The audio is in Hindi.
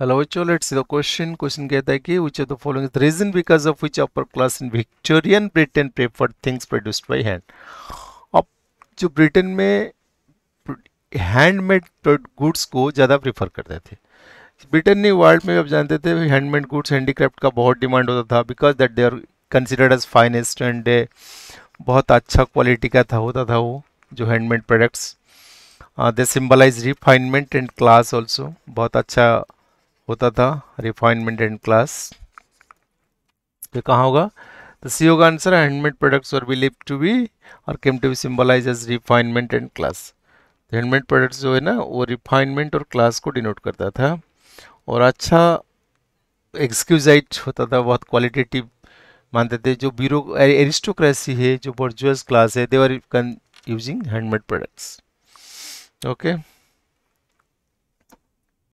Hello, actual see the question question कहता है कि which of the following is the reason because of which upper class in Victorian Britain preferred things produced अब जो ब्रिटेन में हैंडमेड गुड्स को ज़्यादा प्रेफर करते थे ब्रिटेन ने वर्ल्ड में आप जानते थे हैंडमेड गुड्स हैंडीक्राफ्ट का बहुत डिमांड होता था because that they are considered as finest and बहुत अच्छा क्वालिटी का था होता था वो जो handmade products they symbolise refinement and class also बहुत अच्छा होता था रिफाइनमेंट एंड क्लास तो कहाँ होगा तो सी होगा आंसर हैंडमेड प्रोडक्ट्स और बिलीव टू बी और came to be symbolise as refinement and class handmade products जो है ना वो रिफाइनमेंट और क्लास को डिनोट करता था और अच्छा एक्सक्यूजाइट होता था बहुत क्वालिटेटिव मानते थे जो ब्यूरो एरिस्टोक्रेसी है जो वर्चुअस क्लास है देवर कन यूजिंग हैंडमेड प्रोडक्ट्स ओके